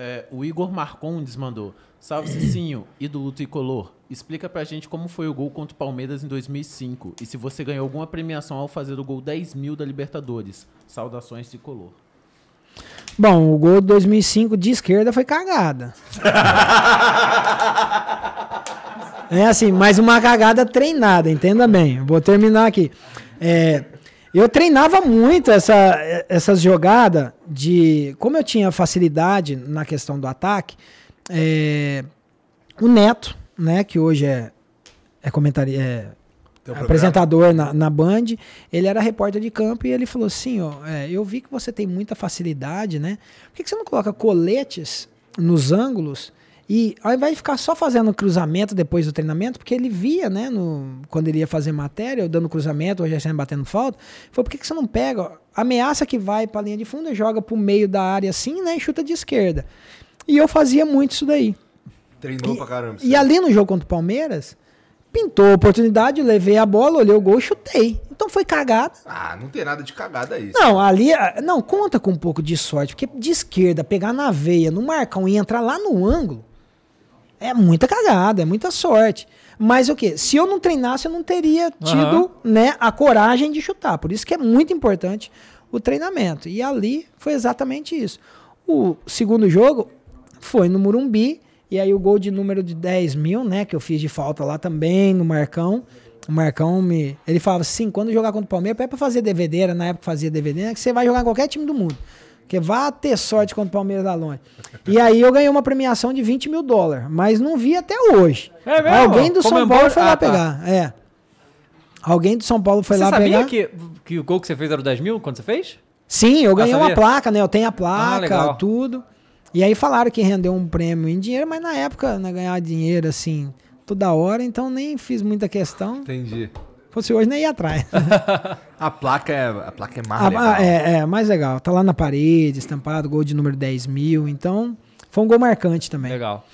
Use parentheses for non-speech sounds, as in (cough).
É, o Igor Marcondes mandou. Salve Cicinho, (clears throat) ídolo tricolor. Explica pra gente como foi o gol contra o Palmeiras em 2005 e se você ganhou alguma premiação ao fazer o gol 10 mil da Libertadores. Saudações tricolor. Bom, o gol de 2005 de esquerda foi cagada. (laughs) é assim, mais uma cagada treinada, entenda bem. Vou terminar aqui. É, eu treinava muito essa, essas jogadas de. Como eu tinha facilidade na questão do ataque, é, o Neto, né, que hoje é, é, comentari, é apresentador na, na, Band, ele era repórter de campo e ele falou assim: ó, é, eu vi que você tem muita facilidade, né? Por que, que você não coloca coletes nos ângulos? E ao invés de ficar só fazendo cruzamento depois do treinamento, porque ele via, né, no, quando ele ia fazer matéria, ou dando cruzamento, ou já batendo falta, foi por que, que você não pega a ameaça que vai para a linha de fundo, e joga para o meio da área assim, né, e chuta de esquerda. E eu fazia muito isso daí. Treinou e, pra caramba. E ali no jogo contra o Palmeiras, pintou a oportunidade, levei a bola, olhei o gol e chutei. Então foi cagada. Ah, não tem nada de cagada aí. Não, ali. Ah, não, conta com um pouco de sorte, porque de esquerda, pegar na veia, não marcão um e entrar lá no ângulo. É muita cagada, é muita sorte. Mas o que? Se eu não treinasse, eu não teria tido uhum. né, a coragem de chutar. Por isso que é muito importante o treinamento. E ali foi exatamente isso. O segundo jogo foi no Murumbi. E aí o gol de número de 10 mil, né? Que eu fiz de falta lá também, no Marcão. O Marcão me. Ele falava assim: quando jogar contra o Palmeiras, é pra fazer DVD, era na época que fazia DVD, né, que você vai jogar em qualquer time do mundo. Porque vá ter sorte contra o Palmeiras da Longe. E aí eu ganhei uma premiação de 20 mil dólares, mas não vi até hoje. É mesmo? Alguém do São é Paulo foi lá ah, tá. pegar. Tá. É. Alguém do São Paulo foi você lá pegar. Você sabia que, que o gol que você fez era o 10 mil quando você fez? Sim, eu ah, ganhei ah, uma placa, né? Eu tenho a ah, placa, ah, tudo. E aí falaram que rendeu um prêmio em dinheiro, mas na época, né, ganhar dinheiro assim, toda hora, então nem fiz muita questão. Entendi fosse hoje, nem ia atrás. (laughs) a placa é, a placa é mais a, legal. É, é, mais legal. Tá lá na parede, estampado, gol de número 10 mil. Então, foi um gol marcante também. Legal.